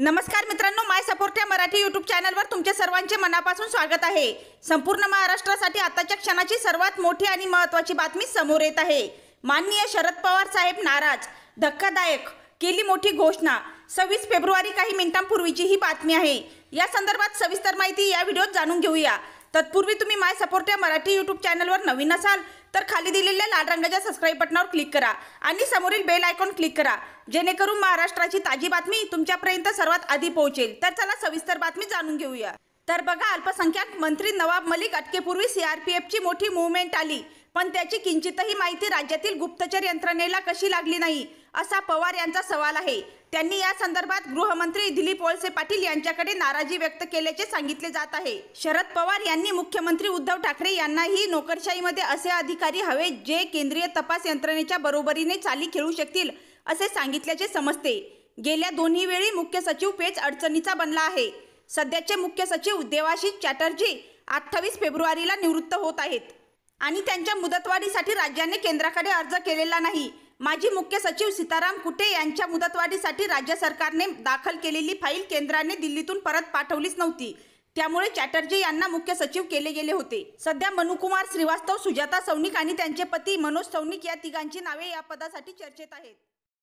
नमस्कार मित्रांनो माय सपोर्ट या मराठी यूट्यूब चॅनलवर तुमच्या सर्वांचे मनापासून स्वागत आहे संपूर्ण महाराष्ट्रासाठी आताच्या क्षणाची सर्वात मोठी आणि महत्त्वाची बातमी समोर येत आहे माननीय शरद पवार साहेब नाराज धक्कादायक केली मोठी घोषणा सव्वीस फेब्रुवारी काही मिनिटांपूर्वीची ही बातमी आहे या संदर्भात सविस्तर माहिती या व्हिडिओत जाणून घेऊया तत्पूर्वी तुम्ही माय सपोर्ट या मराठी यूट्यूब चॅनलवर नवीन असाल तर खाली दिलेल्या लाल रंगाच्या सबस्क्राईब बटनावर क्लिक करा आणि समोरील बेल आयकॉन क्लिक करा जेणेकरून महाराष्ट्राची ताजी बातमी तुमच्यापर्यंत सर्वात आधी पोहोचेल तर चला सविस्तर बातमी जाणून घेऊया तर बघा अल्पसंख्याक मंत्री नवाब मलिक अटकेपूर्वी सीआरपीएफची मोठी मुवमेंट आली पण त्याची किंचितही माहिती राज्यातील गुप्तचर यंत्रणेला कशी लागली नाही असा पवार यांचा सवाल आहे त्यांनी या संदर्भात गृहमंत्री दिलीप वळसे पाटील यांच्याकडे नाराजी व्यक्त केल्याचे सांगितले जात आहे शरद पवार यांनी मुख्यमंत्री उद्धव ठाकरे यांनाही नोकरशाहीमध्ये असे अधिकारी हवे जे केंद्रीय तपास यंत्रणेच्या बरोबरीने चाली खेळू शकतील असे सांगितल्याचे समजते गेल्या दोन्ही वेळी मुख्य सचिव पेच अडचणीचा बनला आहे सध्याचे मुख्य सचिव देवाशिष चॅटर्जी अठ्ठावीस फेब्रुवारीला निवृत्त होत आहेत आणि त्यांच्या मुदतवाढीसाठी राज्याने केंद्राकडे अर्ज केलेला नाही माजी मुख्य सचिव सीताराम कुटे यांच्या मुदतवाढीसाठी राज्य सरकारने दाखल केलेली फाईल केंद्राने दिल्लीतून परत पाठवलीच नव्हती त्यामुळे चॅटर्जी यांना मुख्य सचिव केले गेले होते सध्या मनुकुमार श्रीवास्तव सुजाता सौनिक आणि त्यांचे पती मनोज सौनिक या तिघांची नावे या पदासाठी चर्चेत आहेत